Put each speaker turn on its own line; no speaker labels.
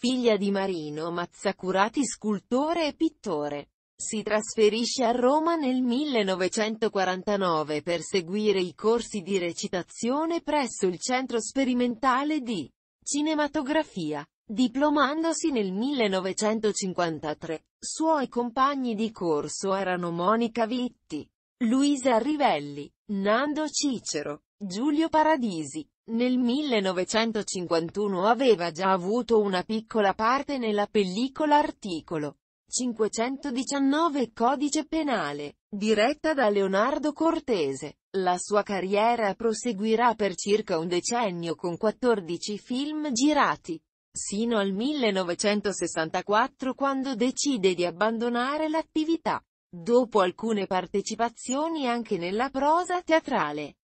figlia di Marino Mazzacurati scultore e pittore. Si trasferisce a Roma nel 1949 per seguire i corsi di recitazione presso il Centro Sperimentale di Cinematografia, diplomandosi nel 1953. Suoi compagni di corso erano Monica Vitti, Luisa Rivelli, Nando Cicero, Giulio Paradisi. Nel 1951 aveva già avuto una piccola parte nella pellicola articolo 519 Codice Penale, diretta da Leonardo Cortese. La sua carriera proseguirà per circa un decennio con 14 film girati, sino al 1964 quando decide di abbandonare l'attività, dopo alcune partecipazioni anche nella prosa teatrale.